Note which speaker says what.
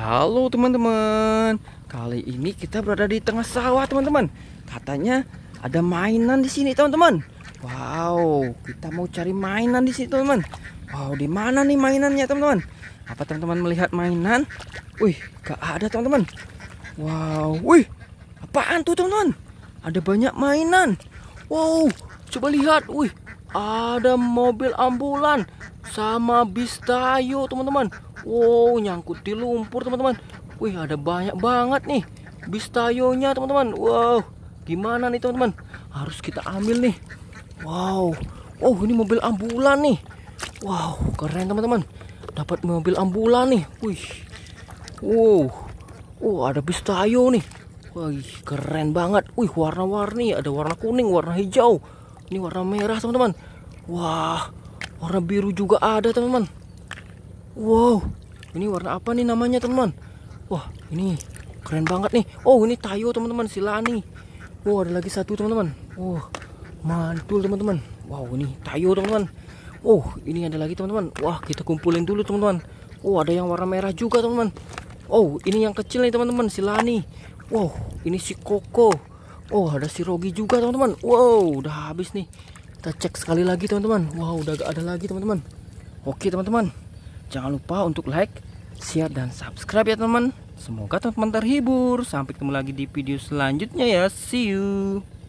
Speaker 1: Halo teman-teman Kali ini kita berada di tengah sawah teman-teman Katanya ada mainan di sini teman-teman Wow kita mau cari mainan di sini teman-teman Wow di mana nih mainannya teman-teman Apa teman-teman melihat mainan Wih gak ada teman-teman Wow wih apaan tuh teman-teman Ada banyak mainan Wow coba lihat Wih ada mobil ambulan sama bis tayo teman-teman Wow, nyangkut di lumpur teman-teman. Wih, ada banyak banget nih bistayonya teman-teman. Wow, gimana nih teman-teman? Harus kita ambil nih. Wow, oh ini mobil ambulan nih. Wow, keren teman-teman. Dapat mobil ambulan nih. Wih, wow, oh ada bistayo nih. Wih, keren banget. Wih, warna-warni. Ada warna kuning, warna hijau. Ini warna merah teman-teman. Wah, warna biru juga ada teman-teman. Wow, ini warna apa nih namanya teman? Wah, ini keren banget nih. Oh, ini tayo teman-teman, silani. Wow, ada lagi satu teman-teman. Wow, oh, mantul teman-teman. Wow, ini tayo teman-teman. Oh, ini ada lagi teman-teman. Wah, kita kumpulin dulu teman-teman. Oh, ada yang warna merah juga teman-teman. Oh, ini yang kecil nih teman-teman, silani. Wow, ini si koko. Oh, ada si rogi juga teman-teman. Wow, udah habis nih. Kita cek sekali lagi teman-teman. Wow, udah gak ada lagi teman-teman. Oke teman-teman. Jangan lupa untuk like, share, dan subscribe ya teman. teman Semoga teman-teman terhibur. Sampai ketemu lagi di video selanjutnya ya. See you.